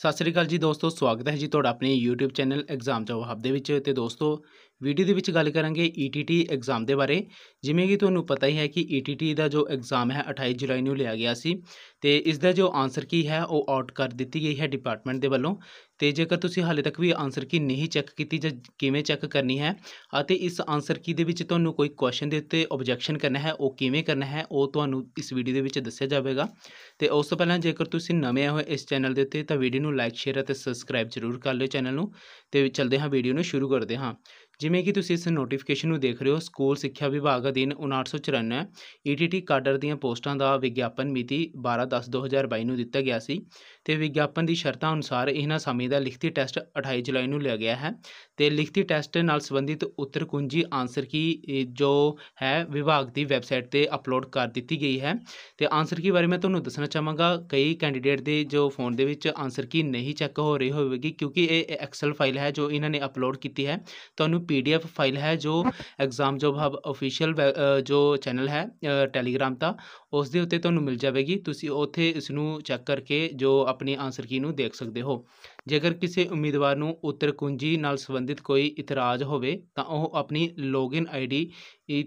ਸਤਿ ਸ੍ਰੀ ਅਕਾਲ ਜੀ ਦੋਸਤੋ ਸਵਾਗਤ ਹੈ ਜੀ ਤੁਹਾਡਾ ਆਪਣੇ YouTube ਚੈਨਲ ਐਗਜ਼ਾਮ ਜਵਾਬ ਹਬ ਦੇ ਵਿੱਚ ਤੇ ਦੋਸਤੋ ਵੀਡੀਓ ਦੇ ਵਿੱਚ ਗੱਲ ਕਰਾਂਗੇ ETT ਐਗਜ਼ਾਮ ਦੇ ਬਾਰੇ ਜਿਵੇਂ ਕਿ ਤੁਹਾਨੂੰ ਪਤਾ ਹੀ ਹੈ ਕਿ ETT ਦਾ ਜੋ ਐਗਜ਼ਾਮ ਹੈ 28 ਜੁਲਾਈ ਨੂੰ ਲਿਆ ਗਿਆ ਸੀ ਤੇ ਇਸ ਦਾ ਜੋ ਆਨਸਰ ਕੀ ਹੈ ਉਹ ਆਊਟ ਕਰ ਦਿੱਤੀ ਗਈ ਹੈ ਡਿਪਾਰਟਮੈਂਟ ਦੇ ਵੱਲੋਂ ਤੇ ਜੇਕਰ ਤੁਸੀਂ ਹਾਲੇ ਤੱਕ ਵੀ ਆਨਸਰ ਕੀ ਨਹੀਂ ਚੈੱਕ ਕੀਤੀ ਜਾਂ ਕਿਵੇਂ ਚੈੱਕ ਕਰਨੀ ਹੈ ਅਤੇ ਇਸ ਆਨਸਰ ਕੀ ਦੇ ਵਿੱਚ ਤੁਹਾਨੂੰ ਕੋਈ ਕੁਐਸਚਨ ਦੇ ਉੱਤੇ ਆਬਜੈਕਸ਼ਨ ਕਰਨਾ ਹੈ ਉਹ ਕਿਵੇਂ ਕਰਨਾ ਹੈ ਉਹ ਤੁਹਾਨੂੰ ਇਸ ਵੀਡੀਓ ਦੇ ਵਿੱਚ ਦੱਸਿਆ ਜਾਵੇਗਾ ਤੇ ਉਸ ਤੋਂ ਪਹਿਲਾਂ ਜੇਕਰ ਤੁਸੀਂ ਨਵੇਂ ਆਏ ਹੋ ਇਸ ਚੈਨਲ ਦੇ ਉੱਤੇ ਤਾਂ ਵੀਡੀਓ ਨੂੰ ਲਾਈਕ ਸ਼ੇਅਰ ਅਤੇ ਸਬਸਕ੍ਰਾਈਬ ਜ਼ਰੂਰ ਕਰ ਲਿਓ ਚੈਨਲ ਨੂੰ ਤੇ ਚਲਦੇ ਹਾਂ ਵੀਡੀਓ ਨੂੰ ਸ਼ੁਰੂ ਕਰਦੇ ਹਾਂ ਜਿਵੇਂ ਕਿ ਤੁਸੀਂ ਇਸ ਨੋਟੀਫਿਕੇਸ਼ਨ ਨੂੰ ਦੇਖ ਰਹੇ ਹੋ ਸਕੂਲ ਸਿੱਖਿਆ ਵਿਭਾਗ ਅਧੀਨ 5994 ਈਟੀਟੀ e ਕਾਡਰ ਦੀਆਂ ਪੋਸਟਾਂ ਦਾ ਵਿਗਿਆਪਨ ਮਿਤੀ 12/10/2022 ਨੂੰ ਦਿੱਤਾ ਗਿਆ ਸੀ ਤੇ ਵਿਗਿਆਪਨ ਦੀ ਸ਼ਰਤਾਂ ਅਨੁਸਾਰ ਇਹਨਾਂ ਸਮੇਂ ਦਾ ਲਿਖਤੀ ਟੈਸਟ 28 ਜੁਲਾਈ ਨੂੰ ਲਿਆ ਗਿਆ ਹੈ ਤੇ ਲਿਖਤੀ ਟੈਸਟ ਨਾਲ ਸੰਬੰਧਿਤ ਉੱਤਰ ਕੁੰਜੀ ਆਨਸਰ ਕੀ ਜੋ ਹੈ ਵਿਭਾਗ ਦੀ ਵੈਬਸਾਈਟ ਤੇ ਅਪਲੋਡ ਕਰ ਦਿੱਤੀ ਗਈ ਹੈ ਤੇ ਆਨਸਰ ਕੀ ਬਾਰੇ ਮੈਂ ਤੁਹਾਨੂੰ ਦੱਸਣਾ ਚਾਹਾਂਗਾ ਕਈ ਕੈਂਡੀਡੇਟ ਦੇ ਜੋ ਫੋਨ ਦੇ ਵਿੱਚ ਆਨਸਰ ਕੀ ਨਹੀਂ ਚੈੱਕ ਹੋ ਰਹੀ ਹੋਵੇਗੀ ਕਿਉਂਕਿ ਇਹ ਐਕਸਲ ਫਾਈਲ ਹੈ ਜੋ ਇਹਨਾਂ ਨੇ ਅਪਲੋਡ ਕੀਤੀ ਹੈ ਤੁਹਾਨੂੰ ਪੀਡੀਐਫ ਫਾਈਲ ਹੈ ਜੋ ਐਗਜ਼ਾਮ ਜੋਬ ਹਬ ਅਫੀਸ਼ੀਅਲ ਜੋ ਚੈਨਲ ਹੈ ਟੈਲੀਗ੍ਰਾਮ ਦਾ ਉਸ ਦੇ ਉੱਤੇ ਤੁਹਾਨੂੰ ਮਿਲ ਜਾਵੇਗੀ ਤੁਸੀਂ ਉੱਥੇ ਇਸ ਨੂੰ ਚੈੱਕ ਕਰਕੇ ਜੋ ਆਪਣੀ ਆਨਸਰ ਕੀ ਨੂੰ ਦੇਖ ਸਕਦੇ ਹੋ ਜੇਕਰ ਕਿਸੇ ਉਮੀਦਵਾਰ ਨੂੰ ਉੱਤਰ ਕੁੰਜੀ ਨਾਲ ਸੰਬੰਧਿਤ ਕੋਈ ਇਤਰਾਜ਼ ਹੋਵੇ ਤਾਂ ਉਹ ਆਪਣੀ ਲੌਗਇਨ ਆਈਡੀ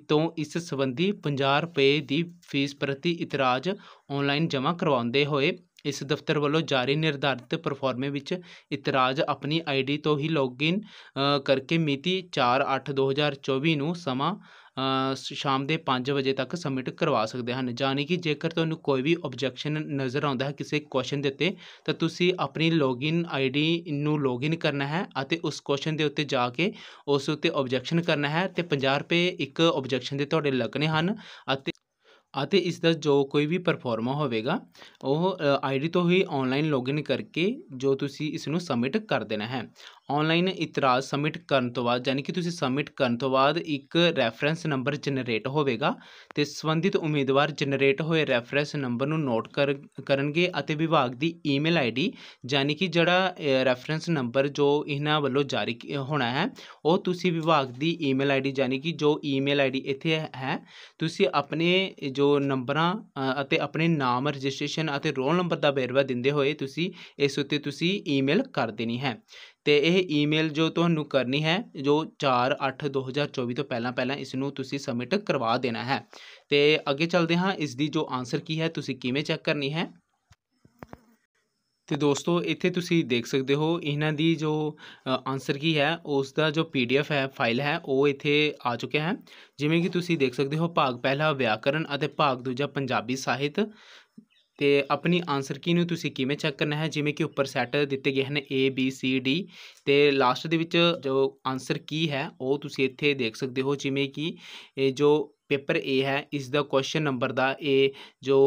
ਤੋਂ ਇਸ ਸੰਬੰਧੀ 50 ਰੁਪਏ ਦੀ ਫੀਸ ਪ੍ਰਤੀ ਇਤਰਾਜ਼ ਆਨਲਾਈਨ ਜਮ੍ਹਾਂ ਕਰਵਾਉਂਦੇ ਹੋਏ ਇਸ ਦਫ਼ਤਰ ਵੱਲੋਂ ਜਾਰੀ ਨਿਰਧਾਰਿਤ ਪਰਫਾਰਮੇ ਵਿੱਚ ਇਤਰਾਜ਼ ਆਪਣੀ ਆਈਡੀ ਤੋਂ ਹੀ ਲੌਗਇਨ ਕਰਕੇ ਮਿਤੀ 4/8/2024 ਨੂੰ ਸਮਾਂ ਸ਼ਾਮ ਦੇ 5 ਵਜੇ ਤੱਕ ਸਬਮਿਟ ਕਰਵਾ ਸਕਦੇ ਹਨ ਯਾਨੀ ਕਿ ਜੇਕਰ ਤੁਹਾਨੂੰ ਕੋਈ ਵੀ ਆਬਜੈਕਸ਼ਨ ਨਜ਼ਰ ਆਉਂਦਾ ਹੈ ਕਿਸੇ ਕੁਐਸਚਨ ਦੇ ਉੱਤੇ ਤਾਂ ਤੁਸੀਂ ਆਪਣੀ ਲੌਗਇਨ ਆਈਡੀ ਨੂੰ ਲੌਗਇਨ ਕਰਨਾ ਹੈ ਅਤੇ ਉਸ ਕੁਐਸਚਨ ਦੇ ਉੱਤੇ ਜਾ ਕੇ ਉਸ ਉੱਤੇ ਆਬਜੈਕਸ਼ਨ ਕਰਨਾ ਹੈ ਤੇ 50 ਰੁਪਏ ਇੱਕ ਆਬਜੈਕਸ਼ਨ ਦੇ ਤੁਹਾਡੇ ਲੱਗਣੇ ਹਨ ਅਤੇ ਅਤੇ ਇਸ ਦਾ ਜੋ ਕੋਈ ਵੀ ਪਰਫਾਰਮਾ ਹੋਵੇਗਾ ਉਹ ਆਈਡੀ ਤੋਂ ਹੀ ਆਨਲਾਈਨ ਲੌਗਇਨ ਕਰਕੇ ਜੋ ਤੁਸੀਂ ਇਸ ਨੂੰ ਸਬਮਿਟ ਕਰ ਦੇਣਾ ਹੈ ਆਨਲਾਈਨ ਇਤਰਾਜ਼ ਸਬਮਿਟ ਕਰਨ ਤੋਂ ਬਾਅਦ ਯਾਨੀ ਕਿ ਤੁਸੀਂ ਸਬਮਿਟ ਕਰਨ ਤੋਂ ਬਾਅਦ ਇੱਕ ਰੈਫਰੈਂਸ ਨੰਬਰ ਜਨਰੇਟ ਹੋਵੇਗਾ ਤੇ ਸੰਬੰਧਿਤ ਉਮੀਦਵਾਰ ਜਨਰੇਟ ਹੋਏ ਰੈਫਰੈਂਸ ਨੰਬਰ ਨੂੰ ਨੋਟ ਕਰਨਗੇ ਅਤੇ ਵਿਭਾਗ ਦੀ ਈਮੇਲ ਆਈਡੀ ਯਾਨੀ ਕਿ ਜਿਹੜਾ ਰੈਫਰੈਂਸ ਨੰਬਰ ਜੋ ਇਹਨਾਂ ਵੱਲੋਂ ਜਾਰੀ ਹੋਣਾ ਹੈ ਉਹ ਤੁਸੀਂ ਵਿਭਾਗ ਦੀ ਈਮੇਲ ਆਈਡੀ ਯਾਨੀ ਕਿ ਜੋ ਈਮੇਲ ਆਈਡੀ ਇੱਥੇ ਹੈ ਤੁਸੀਂ ਆਪਣੇ ਜੋ ਨੰਬਰਾਂ ਅਤੇ ਆਪਣੇ ਨਾਮ ਰਜਿਸਟ੍ਰੇਸ਼ਨ ਅਤੇ ਰੋਲ ਨੰਬਰ ਦਾ ਵੇਰਵਾ ਦਿੰਦੇ ਹੋਏ ਤੁਸੀਂ ਇਸ ਉੱਤੇ ਤੁਸੀਂ ਈਮੇਲ ਕਰ ਦੇਣੀ ਹੈ ਅਤੇ ਇਹ ਈਮੇਲ ਜੋ ਤੁਹਾਨੂੰ ਕਰਨੀ ਹੈ ਜੋ ਚਾਰ ਅੱਠ ਦੋ ਹਜ਼ਾਰ ਚੌਵੀ ਤੋਂ ਪਹਿਲਾਂ ਪਹਿਲਾਂ ਇਸ ਨੂੰ ਤੁਸੀਂ ਸਬਮਿਟ ਕਰਵਾ ਦੇਣਾ ਹੈ ਅਤੇ ਅੱਗੇ ਚੱਲਦੇ ਹਾਂ ਇਸ ਦੀ ਜੋ ਆਨਸਰ ਕੀ ਹੈ ਤੁਸੀਂ ਕਿਵੇਂ ਚੈੱਕ ਕਰਨੀ ਹੈ ਤੇ ਦੋਸਤੋ ਇੱਥੇ ਤੁਸੀਂ ਦੇਖ ਸਕਦੇ ਹੋ ਇਹਨਾਂ ਦੀ ਜੋ ਆਨਸਰ ਕੀ ਹੈ ਉਸ ਦਾ ਜੋ ਪੀਡੀਐਫ ਹੈ ਫਾਈਲ ਹੈ ਉਹ ਇੱਥੇ ਆ ਚੁੱਕਿਆ ਹੈ ਜਿਵੇਂ ਕਿ ਤੁਸੀਂ ਦੇਖ ਸਕਦੇ ਹੋ ਭਾਗ ਪਹਿਲਾ ਵਿਆਕਰਨ ਅਤੇ ਭਾਗ ਦੂਜਾ ਪੰਜਾਬੀ ਸਾਹਿਤ ਤੇ ਆਪਣੀ ਆਨਸਰ ਕੀ ਨੂੰ ਤੁਸੀਂ ਕਿਵੇਂ ਚੈੱਕ ਕਰਨਾ ਹੈ ਜਿਵੇਂ ਕਿ ਉੱਪਰ ਸੈੱਟ ਦਿੱਤੇ ਗਏ ਹਨ A B C D ਤੇ ਲਾਸਟ ਦੇ ਵਿੱਚ ਜੋ ਆਨਸਰ ਕੀ ਹੈ ਉਹ ਤੁਸੀਂ ਇੱਥੇ ਦੇਖ ਸਕਦੇ ਹੋ ਜਿਵੇਂ ਕਿ ਇਹ ਜੋ ਪੇਪਰ A ਹੈ ਇਸ ਦਾ ਕੁਐਸਚਨ ਨੰਬਰ ਦਾ ਇਹ ਜੋ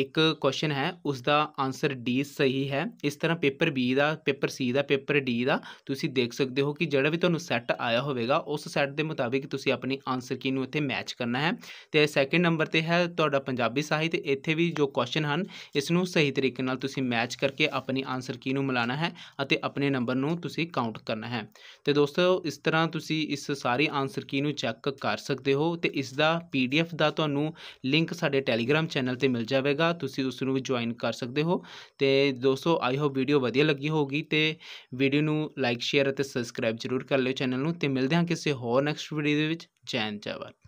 ਇੱਕ ਕੁਐਸਚਨ ਹੈ ਉਸ ਦਾ ਆਨਸਰ ਡੀ ਸਹੀ ਹੈ ਇਸ ਤਰ੍ਹਾਂ ਪੇਪਰ ਬੀ ਦਾ ਪੇਪਰ ਸੀ ਦਾ ਪੇਪਰ ਡੀ ਦਾ ਤੁਸੀਂ ਦੇਖ ਸਕਦੇ ਹੋ ਕਿ ਜਿਹੜਾ ਵੀ ਤੁਹਾਨੂੰ ਸੈੱਟ ਆਇਆ ਹੋਵੇਗਾ ਉਸ ਸੈੱਟ ਦੇ ਮੁਤਾਬਿਕ ਤੁਸੀਂ ਆਪਣੀ ਆਨਸਰ ਕੀ ਨੂੰ ਇੱਥੇ ਮੈਚ ਕਰਨਾ ਹੈ ਤੇ ਸੈਕੰਡ ਨੰਬਰ ਤੇ ਹੈ ਤੁਹਾਡਾ ਪੰਜਾਬੀ ਸਾਹਿਤ ਇੱਥੇ ਵੀ ਜੋ ਕੁਐਸਚਨ ਹਨ ਇਸ ਨੂੰ ਸਹੀ ਤਰੀਕੇ ਨਾਲ ਤੁਸੀਂ ਮੈਚ ਕਰਕੇ ਆਪਣੀ ਆਨਸਰ ਕੀ ਨੂੰ ਮਿਲਾਉਣਾ ਹੈ ਅਤੇ ਆਪਣੇ ਨੰਬਰ ਨੂੰ ਤੁਸੀਂ ਕਾਊਂਟ ਕਰਨਾ ਹੈ ਤੇ ਦੋਸਤੋ ਇਸ ਤਰ੍ਹਾਂ ਤੁਸੀਂ ਇਸ ਸਾਰੀ ਆਨਸਰ ਕੀ ਨੂੰ ਚੈੱਕ ਕਰ ਸਕਦੇ ਹੋ ਤੇ ਇਸ ਦਾ ਪੀਡੀਐਫ ਦਾ ਤੁਹਾਨੂੰ ਲਿੰਕ ਸਾਡੇ ਟੈਲੀਗ੍ਰam ਚੈਨਲ ਤੇ ਮਿਲ ਜਾਵੇਗਾ ਜਾਵੇਗਾ ਤੁਸੀਂ ਉਸ ਨੂੰ ਵੀ ਜੁਆਇਨ ਕਰ ਸਕਦੇ ਹੋ ਤੇ ਦੋਸਤੋ ਆਈ ਹੋਪ ਵੀਡੀਓ ਵਧੀਆ ਲੱਗੀ ਹੋਗੀ ਤੇ ਵੀਡੀਓ ਨੂੰ ਲਾਈਕ ਸ਼ੇਅਰ ਅਤੇ ਸਬਸਕ੍ਰਾਈਬ ਜ਼ਰੂਰ ਕਰ ਲਿਓ ਚੈਨਲ ਨੂੰ ਤੇ ਮਿਲਦੇ ਹਾਂ ਕਿਸੇ ਹੋਰ ਨੈਕਸਟ ਵੀਡੀਓ ਦੇ ਵਿੱਚ ਜੈਨ ਜਾਵਾ